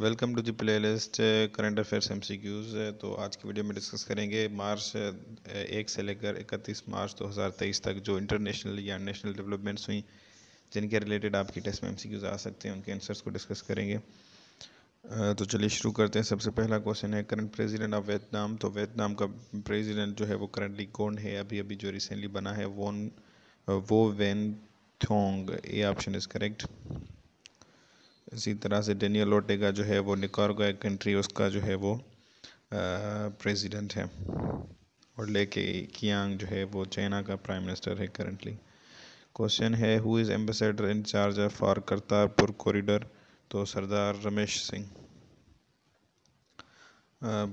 welcome to the playlist current affairs MCQs तो आज की वीडियो में डिस्कस करेंगे मार्च uh, एक से लेकर इकतीस मार्च 2023 तक जो इंटरनेशनल या नेशनल डेवलपमेंट्स हुई जिनके रिलेटेड आपकी टेस्ट में एमसीक्यूज आ सकते हैं उनके आंसर्स को डिस्कस करेंगे uh, तो चलिए शुरू करते हैं सबसे पहला क्वेश्चन है करंट प्रेजिडेंट ऑफ वियतनाम तो वियतनाम का प्रेजिडेंट जो है वो करंटली कौन है अभी अभी जो रिसेंटली बना है वो वो Van Thuong A option is correct इसी तरह से डेनियल ओटेगा जो है वो निकारगो कंट्री उसका जो है वो प्रेसिडेंट है और लेके कियांग जो है वो चाइना का प्राइम मिनिस्टर है करंटली क्वेश्चन है who is ambassador in charge of for Kartarpur corridor तो Sardar Ramesh Singh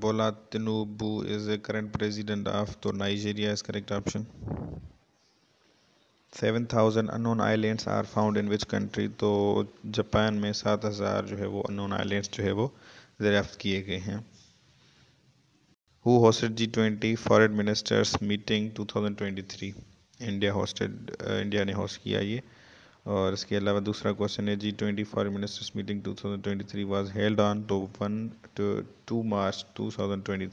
Bola Tinubu is a current president of तो Nigeria is correct option seven thousand unknown islands are found in which country तो Japan में सात हज़ार जो है वो अनोन आइलैंड्स जो है वो दरियाफ्त किए गए हैं who hosted G twenty foreign ministers meeting two thousand twenty three India hosted India ने होस्ट किया ये और इसके अलावा दूसरा क्वेश्चन है G twenty foreign ministers meeting three was held on two one two March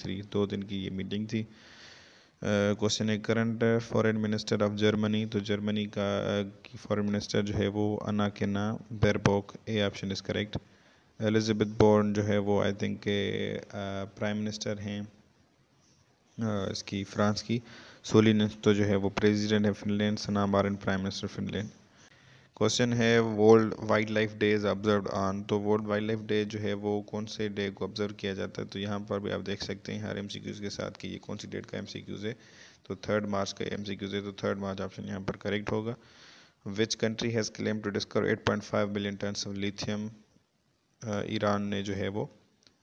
three दो दिन की ये मीटिंग थी क्वेश्चन है current foreign minister of Germany तो जर्मनी का फॉरेन मिनिस्टर जो है वो Annalena Baerbock A option is correct Elizabeth Borne जो है वो आई थिंक के प्राइम मिनिस्टर हैं इसकी फ्रांस की सोलिन तो जो है वो प्रेसिडेंट है Finland Sanna Marin prime minister Finland question है world wildlife day is observe on तो वर्ल्ड वाइल्ड लाइफ डे जो है वो कौन से डे को ऑब्जर्व किया जाता है तो यहाँ पर भी आप देख सकते हैं हर एम के साथ कि ये कौन सी डेट का एम है तो थर्ड मार्च का एम है तो थर्ड मार्च ऑप्शन यहाँ पर करेक्ट होगा which country has claim to discover 8.5 million tons of lithium Iran ने जो है वो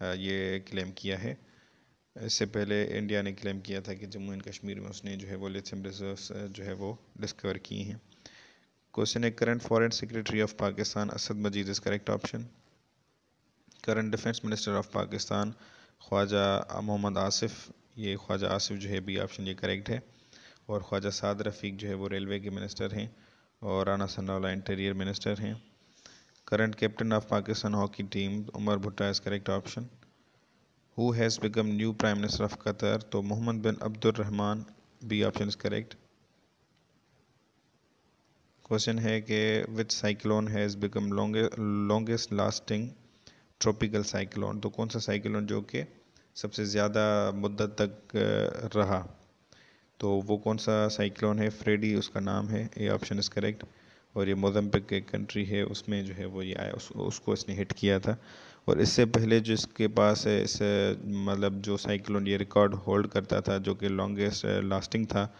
uh, ये क्लेम किया है इससे पहले इंडिया ने क्लेम किया था कि जम्मू एंड कश्मीर में उसने जो है वो लिथियम रिजर्व uh, जो है वो डिस्कवर किए हैं क्वेश्चन है current foreign secretary of Pakistan Asad Majeed is correct option current defence minister of Pakistan Khawaja Muhammad Asif ये ख्वाजा आसिफ जो है बी ऑप्शन ये करेक्ट है और ख्वाजा साद रफ़ीक जो है वो रेलवे के मिनिस्टर हैं और राना सनाउला इंटीरियर मिनिस्टर हैं current captain of Pakistan hockey team Umar Bhutta is correct option who has become new prime minister of Qatar तो Mohammed bin Abdulrahman B option is correct question है कि विच साइक्लोन हैज़ बिकम लॉन्गे longest lasting tropical cyclone तो कौन सा cyclone जो कि सबसे ज़्यादा मुद्दत तक रहा तो वो कौन सा साइक्लोन है फ्रेडी उसका नाम है ए ऑप्शन इज़ करेक्ट और ये मोजम्पिक एक कंट्री है उसमें जो है वो ये आया उस, उसको इसने हिट किया था और इससे पहले जिसके पास है इस मतलब जो साइक्लोन ये रिकॉर्ड होल्ड करता था जो कि लॉन्गेस्ट लास्टिंग था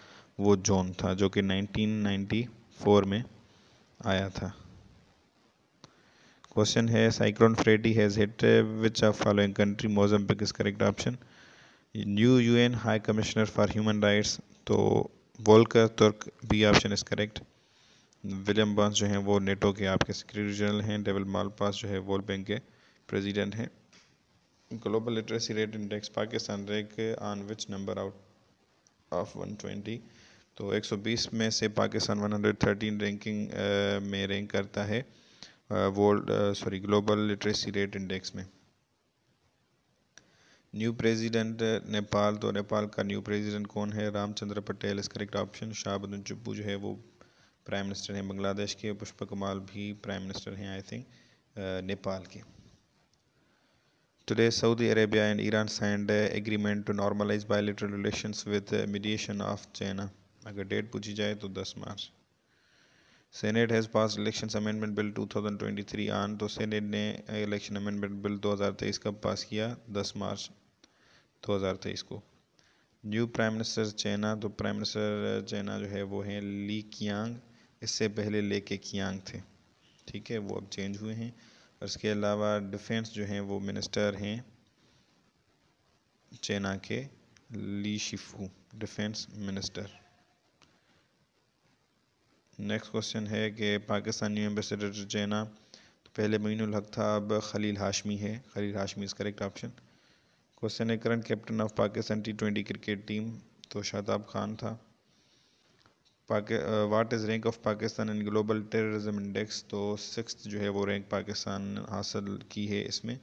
वो जोन था जो कि 1990 फोर में आया था क्वेश्चन है cyclone Freddy has hit which of following country Mozambique is correct option new UN high commissioner for human rights तो Volker Turk B option is correct William Burns जो हैं वो नेटो के आपके सेक्रेटरी जनरल हैं David Malpass जो है World Bank के प्रेसिडेंट हैं global literacy rate index Pakistan rank on which number out of 120 तो 120 में से पाकिस्तान 113 रैंकिंग में रैंक करता है world sorry global literacy rate index में न्यू प्रेसिडेंट नेपाल तो नेपाल का न्यू प्रेसिडेंट कौन है रामचंद्र पटेल इस करेक्ट ऑप्शन शाहबुद्दीन चुप्पू जो है वो प्राइम मिनिस्टर हैं बांग्लादेश के पुष्प कमाल भी प्राइम मिनिस्टर हैं आई थिंक नेपाल के today Saudi Arabia and Iran signed agreement to normalize normalize relation with mediation of China अगर डेट पूछी जाए तो 10 March senate has pass election amendment bill 2023 on तो सेनेट ने इलेक्शन अमेंडमेंट बिल 2023 कब पास किया 10 मार्च 2023 को न्यू प्राइम मिनिस्टर चाइना तो प्राइम मिनिस्टर चाइना जो है वो हैं ली कियांग इससे पहले ले के कियांग थे ठीक है वो अब चेंज हुए हैं और इसके अलावा डिफेंस जो हैं वो मिनिस्टर हैं चाइना के ली शिफू डिफेंस मिनिस्टर नेक्स्ट क्वेश्चन है कि पाकिस्तानी एम्बेसडर जैना तो पहले मीन हक था अब खलील हाशमी है Khalil Hashmi is correct option question है current captain of Pakistan T twenty cricket team तो शादाब खान था पाक what is rank of Pakistan in global terrorism index तो सिक्स जो है वो रैंक पाकिस्तान हासिल की है इसमें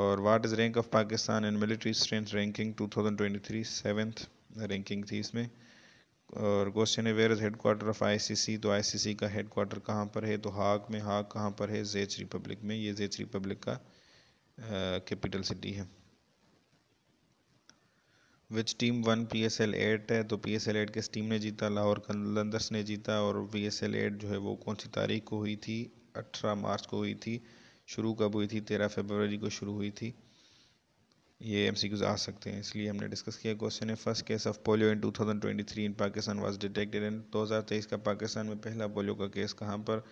और what is rank of Pakistan in military strength ranking two thousand twenty three ranking थी इसमें और क्वेश्चन है where is headquarter of ICC तो आईसीसी का हेड क्वार्टर कहाँ पर है तो हाग में हाग कहाँ पर है जेच रिपब्लिक में ये जेच रिपब्लिक का कैपिटल सिटी है which team one P S L eight है तो पी एस एल एट किस टीम ने जीता लाहौर कलंदर्स ने जीता और पी एस एल एट जो है वो कौन सी तारीख को हुई थी अठारह मार्च को हुई थी शुरू कब हुई थी तेरह फरवरी को शुरू हुई थी ये एमसीक्यूज आ सकते हैं इसलिए हमने डिस्कस किया क्वेश्चन है first case of polio in 2023 in Pakistan was detected in 2023 का पाकिस्तान में पहला पोलियो का केस कहाँ पर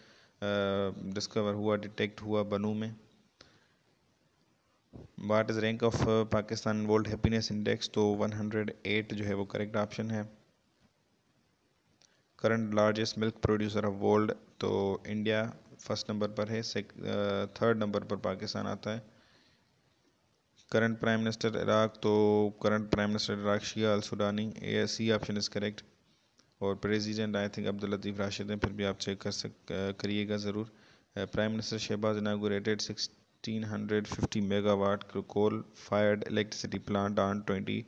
डिस्कवर हुआ डिटेक्ट हुआ बनू में what is rank of Pakistan world happiness index तो 108 जो है वो करेक्ट ऑप्शन है current largest milk producer of world तो इंडिया फर्स्ट नंबर पर है थर्ड नंबर पर पाकिस्तान आता है करंट प्राइम मिनिस्टर इराक तो current prime minister Iraq Shia Al Sudani A C option is correct और president I think Abdul Latif Rashid हैं फिर भी आप चेक कर सक करिएगा ज़रूर prime minister Shahbaz inaugurated sixteen hundred fifty megawatt coal fired electricity plant on twenty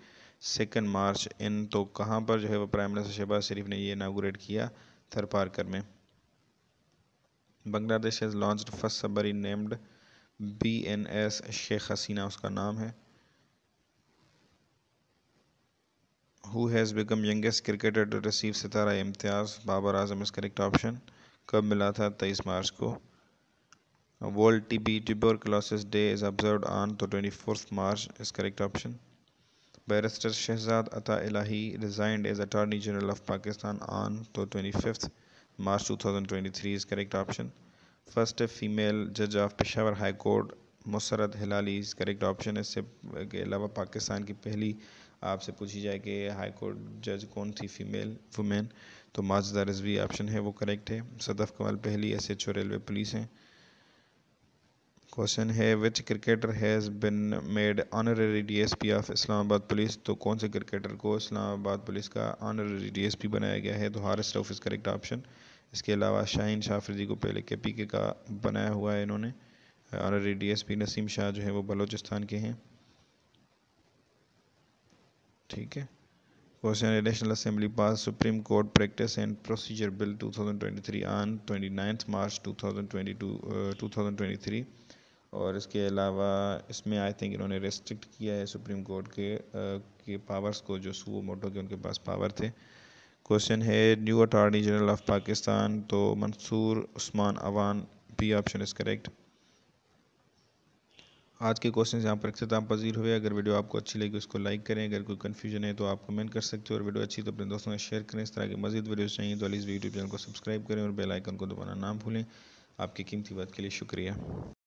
second March in तो कहाँ पर जो है वो प्राइम मिनिस्टर शहबाज शरीफ ने ये इनागोरेट किया थर पारकर में बांग्लादेश हेज़ लॉन्च फर्स्ट सबरी named B N S Sheikh Hasina उसका नाम है who has become youngest cricketer to receive Sitara Imtiaz Babar Azam is correct option कब मिला था तेईस मार्च को वर्ल्ड टी बी क्लासेस डे इज़ ऑब्जर्व ऑन तो twenty fourth March is correct option barrister Shahzad Ata Elahi resigned as attorney general of Pakistan on तो twenty fifth March two thousand twenty three is correct option first female जज of Peshawar high court Musarrat Hilali is correct option है इससे के अलावा पाकिस्तान की पहली आपसे पूछी जाए कि हाई कोर्ट जज कौन थी फीमेल वुमेन तो माजदा रजवी ऑप्शन है वो करेक्ट है सदफ कमल पहली S H O railway police हैं क्वेश्चन है which cricketer has been made honorary DSP of Islamabad police तो कौन से क्रिकेटर को इस्लामाबाद पुलिस का ऑनररी डीएसपी बनाया गया है तो Haris Rauf is correct option इसके अलावा शाहीन शाफरजी को पहले के पी के का बनाया हुआ है इन्होंने और D S P Naseem Shah जो है वो बलोचिस्तान के हैं ठीक है question national assembly pass supreme court practice and procedure bill 2023 on twenty March 2022 2023 और इसके अलावा इसमें आई थिंक इन्होंने रेस्ट्रिक्ट किया है सुप्रीम कोर्ट के uh, के पावर्स को जो सुओ मोटो के उनके पास पावर थे क्वेश्चन है new attorney general of Pakistan तो Mansoor Usman Awan B option is correct आज के क्वेश्चन यहाँ पर अख्ताम पजीर हुए अगर वीडियो आपको अच्छी लगी उसको लाइक करें अगर कोई कन्फ्यूजन है तो आप कमेंट कर सकते हो और वीडियो अच्छी तो अपने दोस्तों में शेयर करें इस तरह की मजीद वीडियो चाहिए तो अलीज़ यूट्यूब चैनल को सब्सक्राइब करें और बेलाइकन को दोबारा ना भूलें आपकी कीमती बात के लिए शुक्रिया